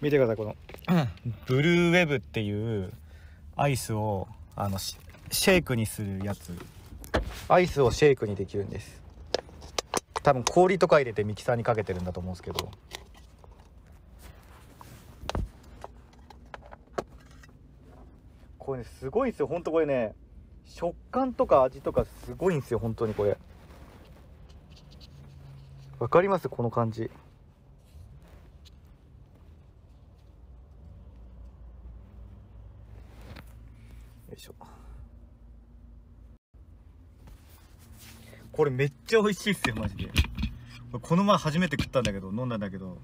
見てくださいこのブルーウェブっていうアイスをあのシェイクにするやつアイスをシェイクにできるんです多分氷とか入れてミキサーにかけてるんだと思うんですけどこれねすごいんですよほんとこれね食感とか味とかすごいんですよ本当にこれわかりますこの感じしょこれめっちゃ美味しいっすよマジでこの前初めて食ったんだけど飲んだんだけど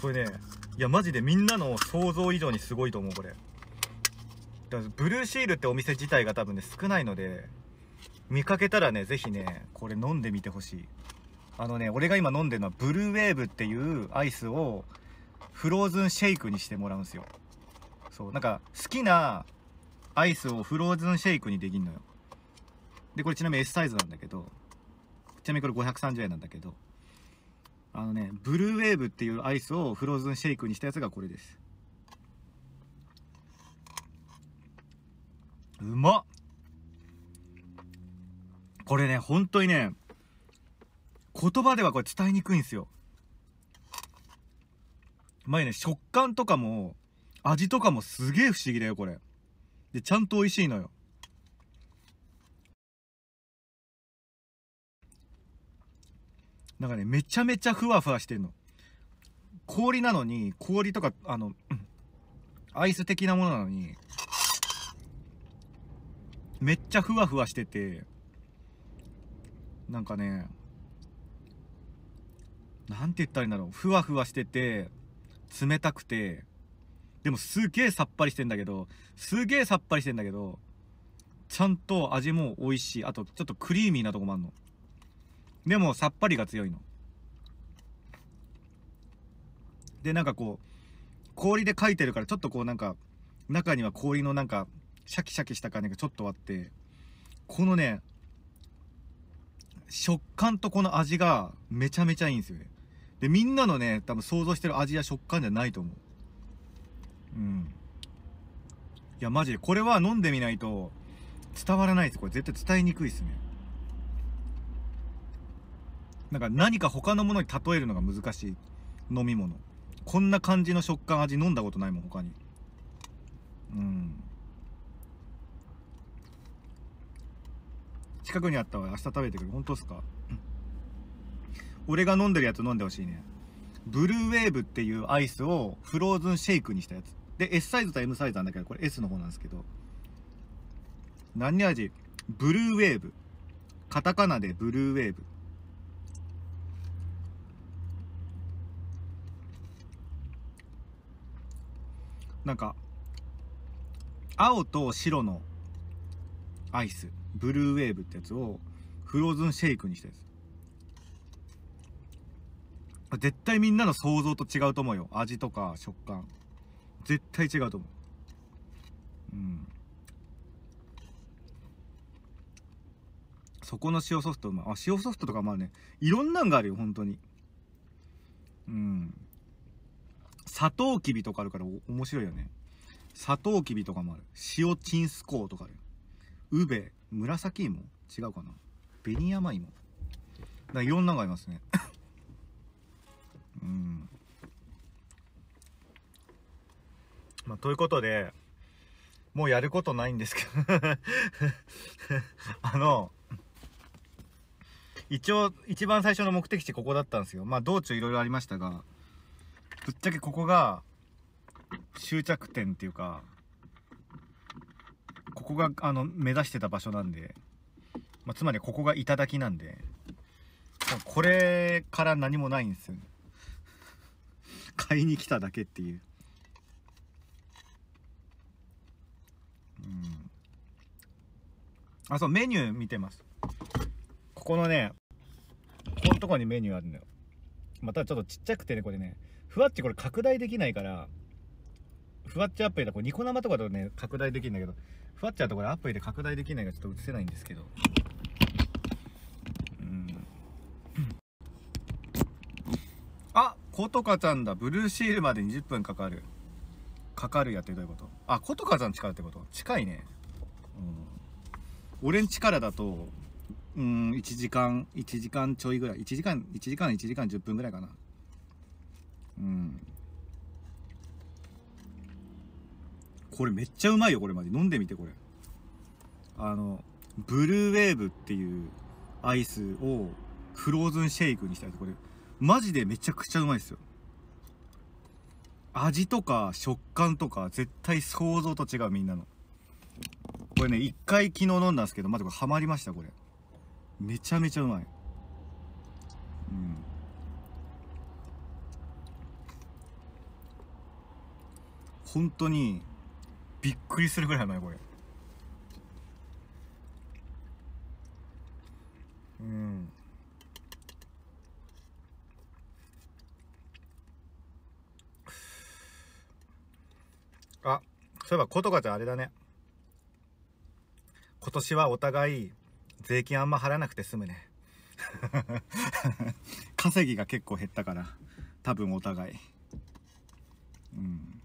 これねいやマジでみんなの想像以上にすごいと思うこれだブルーシールってお店自体が多分ね少ないので見かけたらね是非ねこれ飲んでみてほしいあのね俺が今飲んでるのはブルーウェーブっていうアイスをフローズンシェイクにしてもらうんですよそうなんか好きなアイスをフローズンシェイクにできるのよでこれちなみに S サイズなんだけどちなみにこれ530円なんだけどあのねブルーウェーブっていうアイスをフローズンシェイクにしたやつがこれですうまっこれね本当にね言葉ではこれ伝えにくいんですよ前ね食感とかも味とかもすげえ不思議だよこれで、ちゃんと美味しいのよ。なんかね、めちゃめちゃふわふわしてるの。氷なのに、氷とか、あの、アイス的なものなのに、めっちゃふわふわしてて、なんかね、なんて言ったらいいんだろう。ふわふわしてて、冷たくて、でもすげえさっぱりしてんだけど、すげえさっぱりしてんだけど、ちゃんと味も美味しい。あと、ちょっとクリーミーなとこもあんの。でも、さっぱりが強いの。で、なんかこう、氷で書いてるから、ちょっとこうなんか、中には氷のなんか、シャキシャキした感じがちょっとあって、このね、食感とこの味がめちゃめちゃいいんですよね。で、みんなのね、多分想像してる味や食感じゃないと思う。うんいやマジでこれは飲んでみないと伝わらないですこれ絶対伝えにくいですねなんか何か他のものに例えるのが難しい飲み物こんな感じの食感味飲んだことないもん他にうん近くにあったわ明日食べてくる本当っすか俺が飲んでるやつ飲んでほしいねブルーウェーブっていうアイスをフローズンシェイクにしたやつで S サイズと M サイズなんだけどこれ S の方なんですけど何味ブルーウェーブカタカナでブルーウェーブなんか青と白のアイスブルーウェーブってやつをフローズンシェイクにしたやつ絶対みんなの想像と違うと思うよ味とか食感絶対違うと思ううんそこの塩ソフト、まあ、塩ソフトとかまあねいろんなんがあるよ本当にうんサトウキビとかあるから面白いよねサトウキビとかもある塩チンスコウとかあるウベ紫芋違うかな紅山芋だいろんなのがありますね うんまあ、ということで、もうやることないんですけど あの、一応、一番最初の目的地ここだったんですよ。まあ、道中いろいろありましたが、ぶっちゃけここが、終着点っていうか、ここが、あの、目指してた場所なんで、まあ、つまりここが頂なんで、これから何もないんですよ、ね。買いに来ただけっていう。あそうメニュー見てますここのねここのとこにメニューあるのよまたちょっとちっちゃくてねこれねふわっちこれ拡大できないからふわっちアプリだこれニコ生とかだとね拡大できるんだけどふわっちうとこれアプリで拡大できないからちょっと映せないんですけどうんあことかちゃんだブルーシールまで20分かかるかかるやってどういうことあことかちゃん近いってこと近いねうん俺んちからだとうん1時間1時間ちょいぐらい1時間1時間1時間10分ぐらいかなうんこれめっちゃうまいよこれマジ飲んでみてこれあのブルーウェーブっていうアイスをフローズンシェイクにしたやつこれマジでめちゃくちゃうまいっすよ味とか食感とか絶対想像と違うみんなのこれね一回昨日飲んだんですけどまずこれハマりましたこれめちゃめちゃうまいうん本当にびっくりするぐらいうまいこれうんあそういえば琴とかちゃんあれだね今年はお互い税金あんま払わなくて済むね 稼ぎが結構減ったから多分お互いうん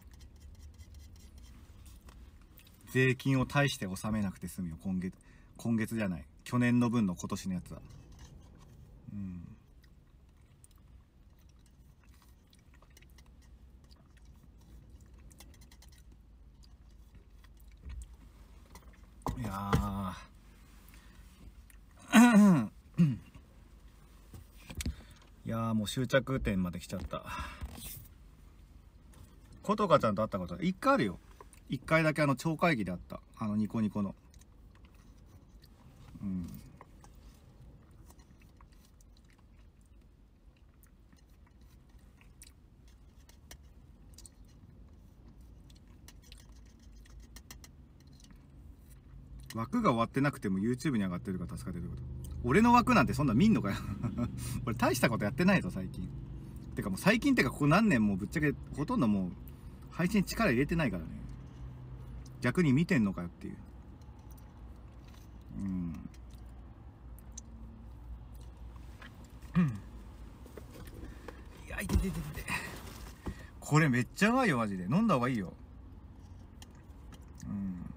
税金を大して納めなくて済むよ今月今月じゃない去年の分の今年のやつはうんいやいやもう終着点まで来ちゃった琴香ちゃんと会ったこと1回あるよ1回だけあの超会議であったあのニコニコのうん枠が終わってなくても YouTube に上がってるから助かってること俺の枠なんてそんな見んのかよ 俺大したことやってないぞ最近てかもう最近ってかここ何年もぶっちゃけほとんどもう配信力入れてないからね逆に見てんのかよっていううんいやいててててこれめっちゃうまいよマジで飲んだ方がいいようん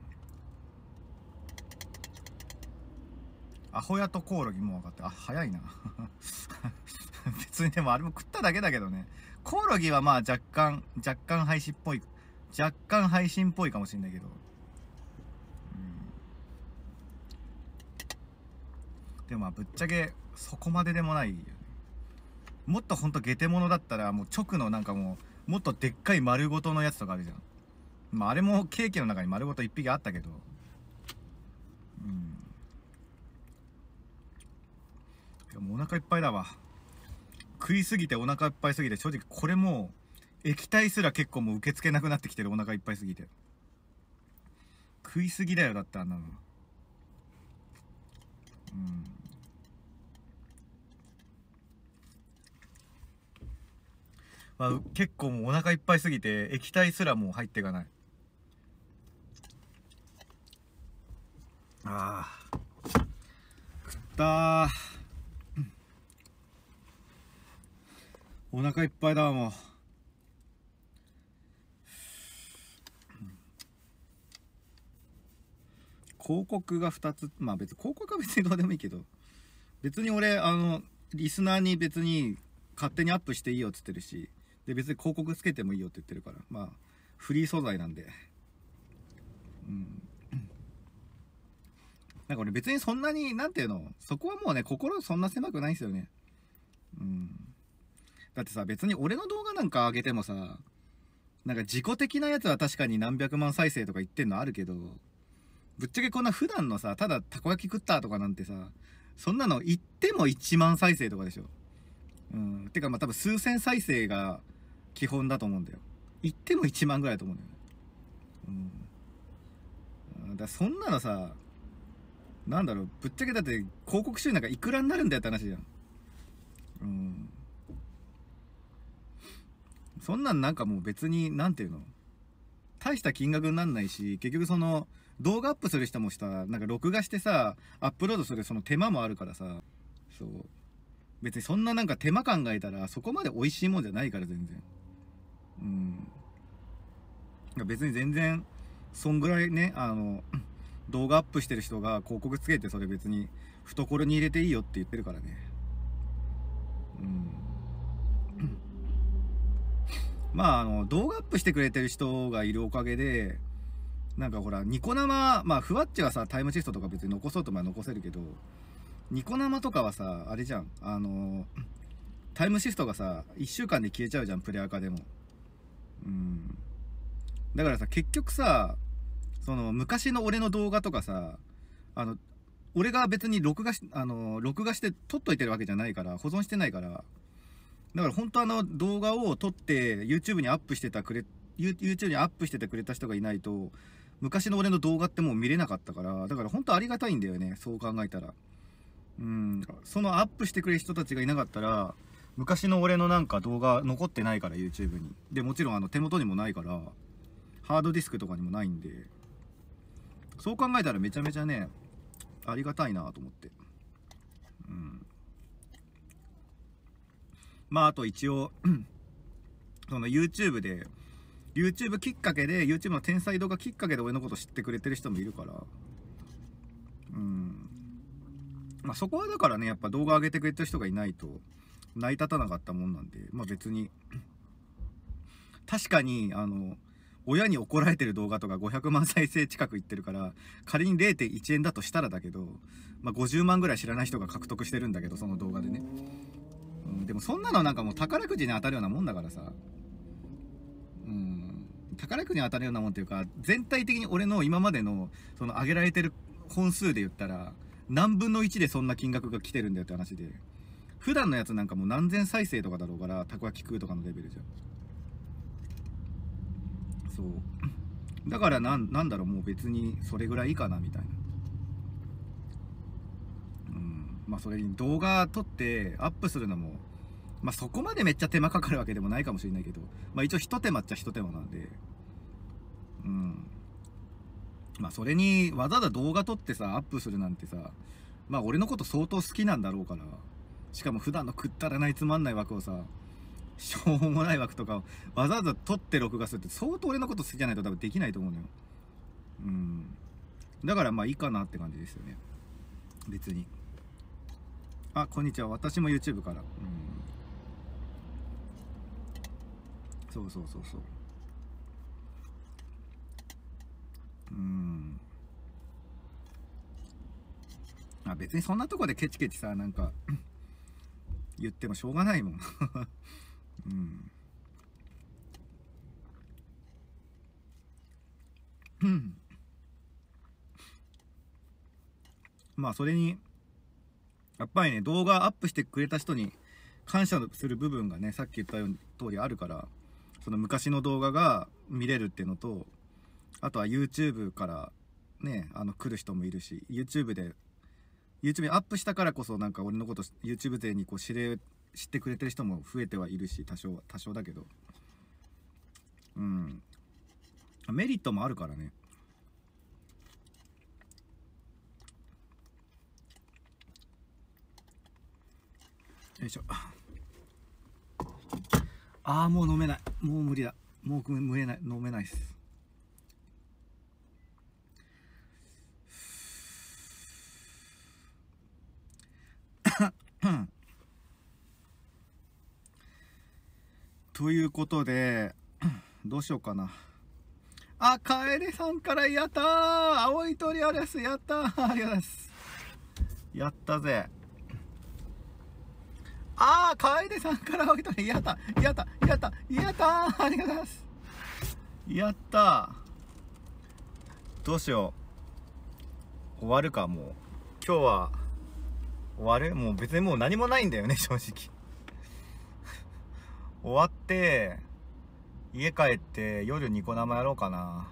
アホヤとコオロギも分かった。あ、早いな。別にでもあれも食っただけだけどね。コオロギはまあ若干、若干配信っぽい、若干配信っぽいかもしんないけど。うん、でもまあぶっちゃけそこまででもないよね。もっとほんとゲテ物だったらもう直のなんかもう、もっとでっかい丸ごとのやつとかあるじゃん。まああれもケーキの中に丸ごと1匹あったけど。今日もお腹いっぱいだわ食いすぎてお腹いっぱいすぎて正直これもう液体すら結構もう受け付けなくなってきてるお腹いっぱいすぎて食いすぎだよだってあんなのうんまあ、結構もうお腹いっぱいすぎて液体すらもう入っていかないああ食ったお腹いっぱいだもう。広告が2つ、まあ別に広告は別にどうでもいいけど、別に俺、あの、リスナーに別に勝手にアップしていいよっつってるし、で別に広告つけてもいいよって言ってるから、まあ、フリー素材なんで。うん。なんか俺別にそんなに、なんていうの、そこはもうね、心そんな狭くないんですよね。うん。だってさ、別に俺の動画なんか上げてもさ、なんか自己的なやつは確かに何百万再生とか言ってんのあるけど、ぶっちゃけこんな普段のさ、ただたこ焼き食ったとかなんてさ、そんなの言っても1万再生とかでしょ。うん。てかまあ多分数千再生が基本だと思うんだよ。言っても1万ぐらいだと思うんだよね。うん。だそんなのさ、なんだろう、ぶっちゃけだって広告収入なんかいくらになるんだよって話じゃん。そんなんなんかもう別に、なんていうの大した金額になんないし、結局その、動画アップする人もしたなんか録画してさ、アップロードするその手間もあるからさ、そう。別にそんななんか手間考えたら、そこまで美味しいもんじゃないから全然。うん。別に全然、そんぐらいね、あの、動画アップしてる人が広告つけてそれ別に懐に入れていいよって言ってるからね。うん。まあ、あの、動画アップしてくれてる人がいるおかげで、なんかほら、ニコ生、まあ、ふわっちはさ、タイムシフトとか別に残そうとまあ残せるけど、ニコ生とかはさ、あれじゃん、あの、タイムシフトがさ、1週間で消えちゃうじゃん、プレアカでも。うん。だからさ、結局さ、その、昔の俺の動画とかさ、あの、俺が別に録画し、あの、録画して撮っといてるわけじゃないから、保存してないから、だから本当あの動画を撮って YouTube にアップしてたくれ YouTube にアップしててくれた人がいないと昔の俺の動画ってもう見れなかったからだから本当ありがたいんだよねそう考えたらうんそのアップしてくれる人たちがいなかったら昔の俺のなんか動画残ってないから YouTube にでもちろんあの手元にもないからハードディスクとかにもないんでそう考えたらめちゃめちゃねありがたいなと思ってうんまあ、あと一応、その YouTube で、YouTube きっかけで、YouTube の天才動画きっかけで俺のこと知ってくれてる人もいるから、うん。まあ、そこはだからね、やっぱ動画上げてくれてる人がいないと、成り立たなかったもんなんで、まあ別に、確かに、あの、親に怒られてる動画とか500万再生近くいってるから、仮に0.1円だとしたらだけど、まあ、50万ぐらい知らない人が獲得してるんだけど、その動画でね。でもそんなのなんかもう宝くじに当たるようなもんだからさうん宝くじに当たるようなもんっていうか全体的に俺の今までのその上げられてる本数で言ったら何分の1でそんな金額が来てるんだよって話で普段のやつなんかもう何千再生とかだろうからたこ焼き食うとかのレベルじゃんそうだからなんなんだろうもう別にそれぐらいいいかなみたいなまあ、それに動画撮ってアップするのも、まあ、そこまでめっちゃ手間かかるわけでもないかもしれないけど、まあ、一応一手間っちゃ一手間なんで、うん。まあ、それにわざわざ動画撮ってさ、アップするなんてさ、まあ、俺のこと相当好きなんだろうから、しかも普段のくったらないつまんない枠をさ、しょうもない枠とかをわざわざ撮って録画するって相当俺のこと好きじゃないと多分できないと思うのよ。うん。だからまあいいかなって感じですよね。別に。あこんにちは私も YouTube から、うん、そうそうそうそううんあ別にそんなとこでケチケチさなんか 言ってもしょうがないもん うんうんまあそれにやっぱりね、動画アップしてくれた人に感謝する部分がね、さっき言ったように通りあるから、その昔の動画が見れるっていうのと、あとは YouTube からね、あの来る人もいるし、YouTube で、YouTube にアップしたからこそなんか俺のこと YouTube 勢にこう知れ、知ってくれてる人も増えてはいるし、多少は、多少だけど。うん。メリットもあるからね。よいしょああもう飲めないもう無理だもう無理ない飲めないっすということで、どうしようかな。あ、カエレさんからやったー青い鳥あレスすやったーありがとうございますやったぜああ、楓さんから置いたら、やった、やった、やった、やったありがとうございます。やったどうしよう。終わるか、もう。今日は、終わるもう別にもう何もないんだよね、正直。終わって、家帰って夜ニコ生やろうかな。